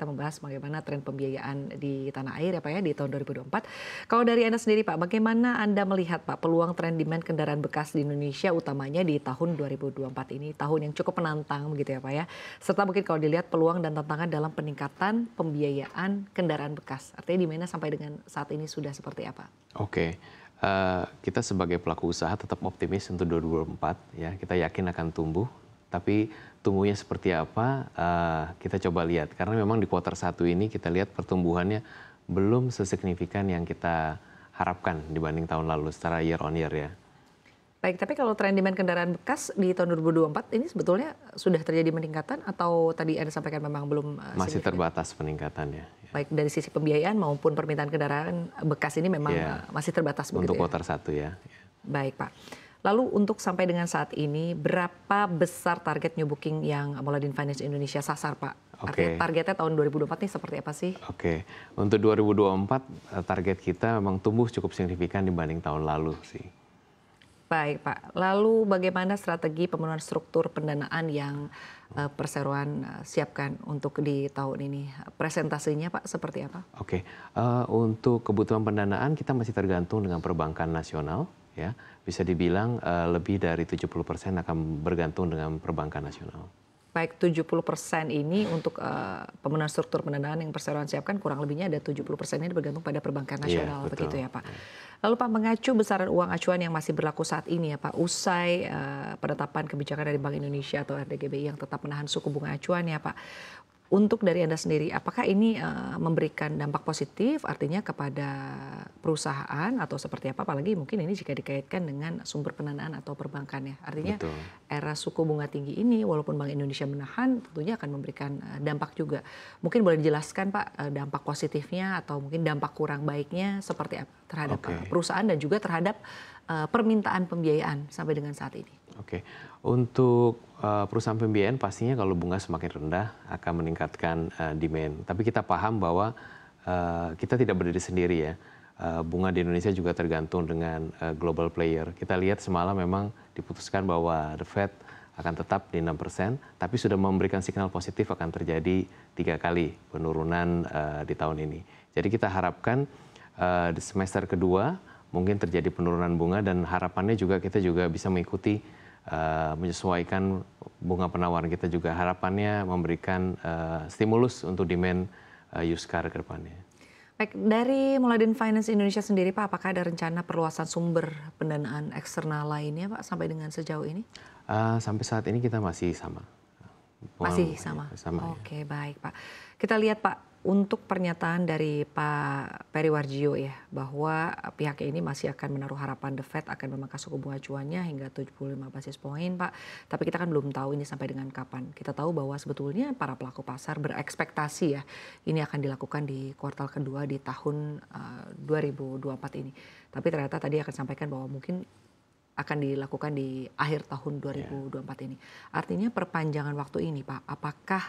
kita membahas bagaimana tren pembiayaan di tanah air ya Pak ya di tahun 2024. Kalau dari Anda sendiri Pak, bagaimana Anda melihat Pak peluang tren demand kendaraan bekas di Indonesia utamanya di tahun 2024 ini, tahun yang cukup menantang begitu ya Pak ya. Serta mungkin kalau dilihat peluang dan tantangan dalam peningkatan pembiayaan kendaraan bekas. Artinya di mana sampai dengan saat ini sudah seperti apa? Oke. Okay. Uh, eh, kita sebagai pelaku usaha tetap optimis untuk 2024 ya kita yakin akan tumbuh tapi tumbuhnya seperti apa eh, kita coba lihat karena memang di kuartal satu ini kita lihat pertumbuhannya belum sesignifikan yang kita harapkan dibanding tahun lalu secara year on year ya. Baik, tapi kalau tren demand kendaraan bekas di tahun 2024 ini sebetulnya sudah terjadi peningkatan atau tadi Anda sampaikan memang belum eh, masih terbatas peningkatannya. Ya. Baik dari sisi pembiayaan maupun permintaan kendaraan bekas ini memang ya, eh, masih terbatas untuk begitu. ya? kuartal satu ya. Baik, Pak. Lalu untuk sampai dengan saat ini, berapa besar target new booking yang Moladin Finance Indonesia sasar, Pak? Okay. Artinya Targetnya tahun 2024 nih seperti apa sih? Oke, okay. untuk 2024 eh, target kita memang tumbuh cukup signifikan dibanding tahun lalu sih. Baik Pak, lalu bagaimana strategi pemenuhan struktur pendanaan yang uh, perseroan eh, siapkan untuk di tahun ini? Presentasinya Pak seperti apa? Oke, okay. uh, untuk kebutuhan pendanaan kita masih tergantung dengan perbankan nasional ya bisa dibilang uh, lebih dari 70% akan bergantung dengan perbankan nasional. Baik 70% ini untuk uh, pemenuhan struktur pendanaan yang perseroan siapkan kurang lebihnya ada 70% ini bergantung pada perbankan iya, nasional yeah, begitu ya Pak. Iya. Lalu Pak mengacu besaran uang acuan yang masih berlaku saat ini ya Pak usai uh, penetapan kebijakan dari Bank Indonesia atau RDGBI yang tetap menahan suku bunga acuan ya Pak. Untuk dari Anda sendiri, apakah ini uh, memberikan dampak positif artinya kepada perusahaan atau seperti apa? Apalagi mungkin ini jika dikaitkan dengan sumber pendanaan atau perbankan ya. Artinya Betul. era suku bunga tinggi ini walaupun Bank Indonesia menahan tentunya akan memberikan uh, dampak juga. Mungkin boleh dijelaskan Pak uh, dampak positifnya atau mungkin dampak kurang baiknya seperti apa terhadap okay. perusahaan dan juga terhadap uh, permintaan pembiayaan sampai dengan saat ini. Oke, untuk uh, perusahaan pembiayaan pastinya kalau bunga semakin rendah akan meningkatkan uh, demand. Tapi kita paham bahwa uh, kita tidak berdiri sendiri ya. Uh, bunga di Indonesia juga tergantung dengan uh, global player. Kita lihat semalam memang diputuskan bahwa the Fed akan tetap di 6%, tapi sudah memberikan signal positif akan terjadi tiga kali penurunan uh, di tahun ini. Jadi kita harapkan uh, di semester kedua mungkin terjadi penurunan bunga dan harapannya juga kita juga bisa mengikuti Eh, menyesuaikan bunga penawaran kita juga harapannya memberikan eh, stimulus untuk demand eh, used car ke depannya. Baik, dari Muladin Finance Indonesia sendiri Pak, apakah ada rencana perluasan sumber pendanaan eksternal lainnya Pak sampai dengan sejauh ini? Uh, sampai saat ini kita masih sama. Masih sama. sama ya. Oke, ya. baik Pak. Kita lihat Pak, untuk pernyataan dari Pak Peri Warjio ya, bahwa pihaknya ini masih akan menaruh harapan The Fed akan memangkas suku bunga acuannya hingga 75 basis poin Pak. Tapi kita kan belum tahu ini sampai dengan kapan. Kita tahu bahwa sebetulnya para pelaku pasar berekspektasi ya, ini akan dilakukan di kuartal kedua di tahun eh, uh, 2024 ini. Tapi ternyata tadi akan sampaikan bahwa mungkin akan dilakukan di akhir tahun 2024 iya. yeah. ini. Artinya perpanjangan waktu ini Pak, apakah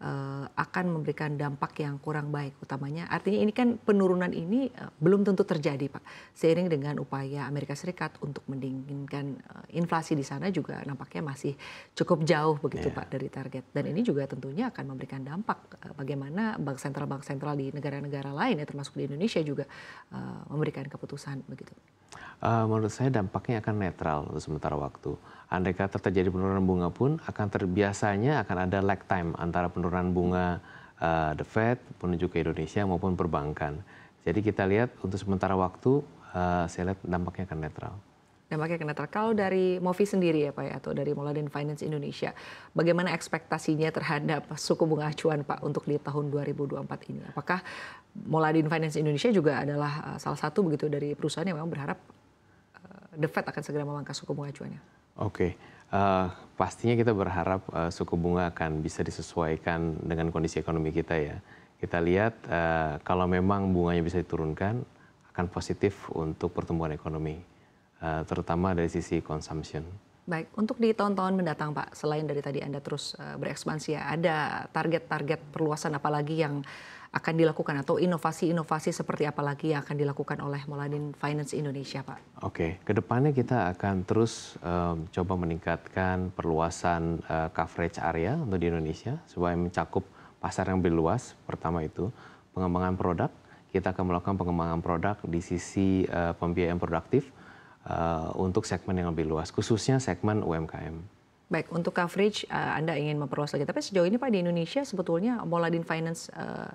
uh, akan memberikan dampak yang kurang baik utamanya? Artinya ini kan penurunan ini uh, belum tentu terjadi Pak. Seiring dengan upaya Amerika Serikat untuk mendinginkan uh, inflasi di sana juga nampaknya masih cukup jauh begitu yeah. Pak dari target. Dan ini juga tentunya akan memberikan dampak uh, bagaimana bank sentral-bank sentral di negara-negara lain ya termasuk di Indonesia juga uh, memberikan keputusan begitu. Eh, menurut saya dampaknya akan netral untuk sementara waktu. Andai kata terjadi penurunan bunga pun akan terbiasanya akan ada lag time antara penurunan bunga uh, the Fed menuju ke Indonesia maupun perbankan. Jadi kita lihat untuk sementara waktu uh, saya lihat dampaknya akan netral dampaknya kena terkait. Kalau dari Movi sendiri ya Pak ya, atau dari Moladin Finance Indonesia, bagaimana ekspektasinya terhadap suku bunga acuan Pak untuk di tahun 2024 ini? Apakah Moladin Finance Indonesia juga adalah eh, salah satu begitu dari perusahaan yang memang berharap eh, The Fed akan segera memangkas suku bunga acuannya? Oke. Okay. Uh, eh, pastinya kita berharap uh, suku bunga akan bisa disesuaikan dengan kondisi ekonomi kita ya. Kita lihat uh, kalau memang bunganya bisa diturunkan akan positif untuk pertumbuhan ekonomi. Eh, terutama dari sisi consumption. Baik, untuk di tahun-tahun mendatang Pak, selain dari tadi Anda terus eh, berekspansi ya, ada target-target perluasan apa lagi yang akan dilakukan atau inovasi-inovasi seperti apa lagi yang akan dilakukan oleh Moladin Finance Indonesia, Pak? Oke, kedepannya kita akan terus um, coba meningkatkan perluasan uh, coverage area untuk di Indonesia supaya mencakup pasar yang lebih luas. Pertama itu pengembangan produk, kita akan melakukan pengembangan produk di sisi uh, pembiayaan produktif uh, untuk segmen yang lebih luas, khususnya segmen UMKM. Baik, untuk coverage uh, Anda ingin memperluas lagi. Tapi sejauh ini Pak di Indonesia sebetulnya Moladin Finance uh,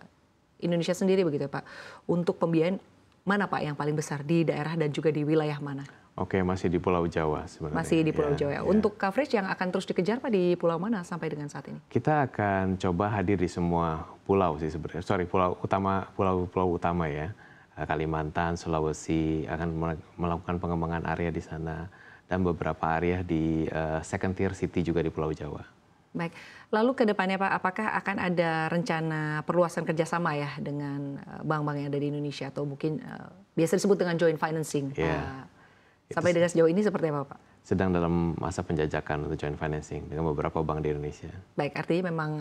Indonesia sendiri begitu ya, Pak. Untuk pembiayaan mana Pak yang paling besar di daerah dan juga di wilayah mana? Oke, masih di Pulau Jawa sebenarnya. Masih di Pulau ya, Jawa. Ya. Untuk coverage yang akan terus dikejar Pak di pulau mana sampai dengan saat ini? Kita akan coba hadir di semua pulau sih sebenarnya. Sorry, pulau utama, pulau-pulau utama ya Eh, Kalimantan, Sulawesi akan melakukan pengembangan area di sana dan beberapa area di uh, second tier city juga di Pulau Jawa. Baik, lalu ke depannya Pak, apakah akan ada rencana perluasan kerjasama ya dengan eh, bank-bank yang ada di Indonesia atau mungkin uh, biasa disebut dengan joint financing? Yeah. Iya. Uh, sampai dengan sejauh ini seperti apa Pak? Sedang dalam masa penjajakan untuk joint financing dengan beberapa bank di Indonesia. Baik, artinya memang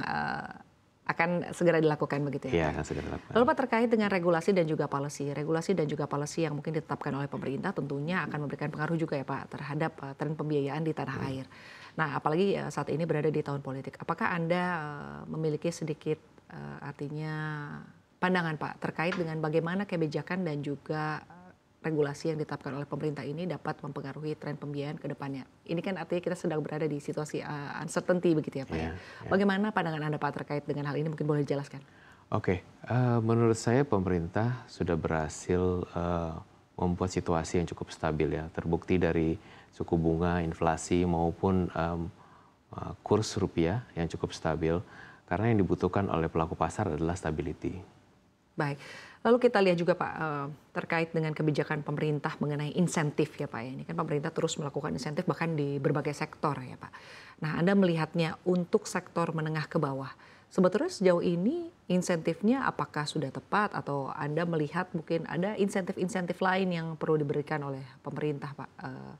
akan segera dilakukan begitu ya? Iya, ya? akan segera dilakukan. Lalu Pak terkait dengan regulasi dan juga policy, regulasi dan juga policy yang mungkin ditetapkan oleh pemerintah tentunya akan memberikan pengaruh juga ya Pak terhadap uh, tren pembiayaan di tanah hmm. air. Nah, apalagi uh, saat ini berada di tahun politik, apakah Anda uh, memiliki sedikit uh, artinya pandangan Pak terkait dengan bagaimana kebijakan dan juga regulasi yang ditetapkan oleh pemerintah ini dapat mempengaruhi tren pembiayaan ke depannya. Ini kan artinya kita sedang berada di situasi uh, uncertainty begitu ya Pak yeah, ya. Yeah. Iya. Bagaimana pandangan Anda Pak terkait dengan hal ini mungkin boleh dijelaskan? Oke, okay. uh, eh, menurut saya pemerintah sudah berhasil uh, membuat situasi yang cukup stabil ya. Terbukti dari suku bunga, inflasi maupun um, uh, kurs rupiah yang cukup stabil. Karena yang dibutuhkan oleh pelaku pasar adalah stability. Baik. Lalu kita lihat juga Pak eh, terkait dengan kebijakan pemerintah mengenai insentif ya Pak. Ya. Ini kan pemerintah terus melakukan insentif bahkan di berbagai sektor ya Pak. Nah Anda melihatnya untuk sektor menengah ke bawah sebetulnya sejauh ini insentifnya apakah sudah tepat atau Anda melihat mungkin ada insentif-insentif lain yang perlu diberikan oleh pemerintah Pak? Eh,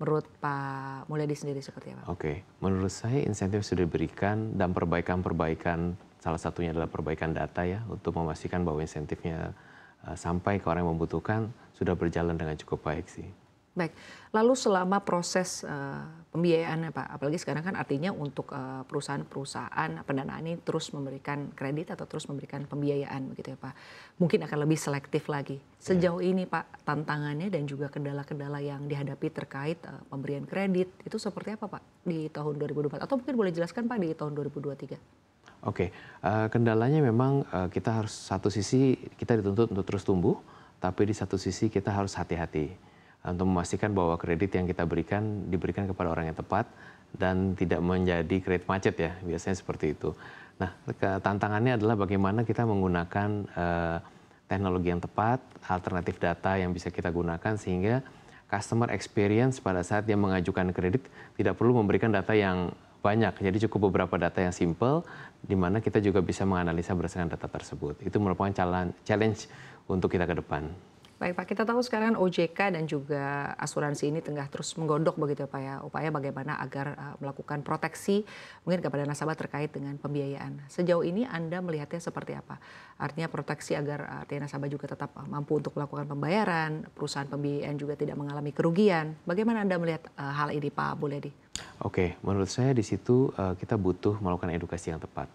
menurut Pak Mulyadi sendiri seperti apa? Oke, menurut saya insentif sudah diberikan dan perbaikan-perbaikan Salah satunya adalah perbaikan data ya untuk memastikan bahwa insentifnya eh, sampai ke orang yang membutuhkan sudah berjalan dengan cukup baik sih. Baik, lalu selama proses uh, eh, pembiayaan Pak, apalagi sekarang kan artinya untuk eh, perusahaan-perusahaan pendanaan ini terus memberikan kredit atau terus memberikan pembiayaan begitu ya Pak. Mungkin akan lebih selektif lagi. Iya. Sejauh ini Pak, tantangannya dan juga kendala-kendala yang dihadapi terkait uh, pemberian kredit itu seperti apa Pak di tahun 2024? Atau mungkin boleh jelaskan Pak di tahun 2023? oke eh, kendalanya memang eh, kita harus satu sisi kita dituntut untuk terus tumbuh tapi di satu sisi kita harus hati hati eh, untuk memastikan bahwa kredit yang kita berikan diberikan kepada orang yang tepat dan tidak menjadi kredit macet ya biasanya seperti itu. Nah tantangannya adalah bagaimana kita menggunakan uh, teknologi yang tepat, alternatif data yang bisa kita gunakan sehingga customer experience pada saat dia mengajukan kredit tidak perlu memberikan data yang banyak. Jadi cukup beberapa data yang simpel, di mana kita juga bisa menganalisa berdasarkan data tersebut. Itu merupakan challenge untuk kita ke depan. Baik Pak, kita tahu sekarang OJK dan juga asuransi ini tengah terus menggodok begitu ya, Pak ya, upaya bagaimana agar eh, melakukan proteksi mungkin kepada nasabah terkait dengan pembiayaan. Sejauh ini Anda melihatnya seperti apa? Artinya proteksi agar eh, artinya nasabah juga tetap eh, mampu untuk melakukan pembayaran, perusahaan pembiayaan juga tidak mengalami kerugian. Bagaimana Anda melihat hal ini Pak Buledi? Oke, menurut saya di situ kita butuh melakukan edukasi yang tepat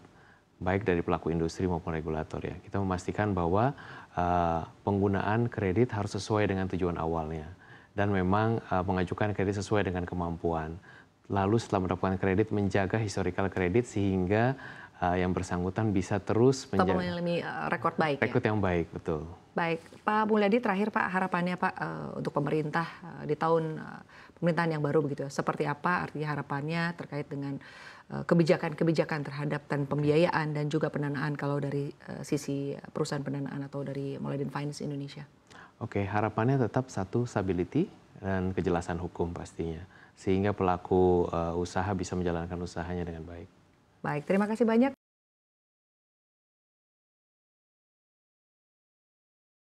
baik dari pelaku industri maupun regulator ya. Kita memastikan bahwa uh, penggunaan kredit harus sesuai dengan tujuan awalnya dan memang uh, mengajukan kredit sesuai dengan kemampuan. Lalu setelah mendapatkan kredit menjaga historical kredit sehingga uh, yang bersangkutan bisa terus menjaga mengalami uh, rekor baik. Rekor ya? yang baik, betul. Baik, Pak Mulyadi terakhir Pak harapannya Pak uh, untuk pemerintah uh, di tahun uh, pemerintahan yang baru begitu ya, seperti apa artinya harapannya terkait dengan Eh, kebijakan-kebijakan terhadap dan pembiayaan dan juga pendanaan kalau dari uh, sisi perusahaan pendanaan atau dari Moledin Finance Indonesia? Oke, harapannya tetap satu stability dan kejelasan hukum pastinya sehingga pelaku uh, usaha bisa menjalankan usahanya dengan baik. Baik, terima kasih banyak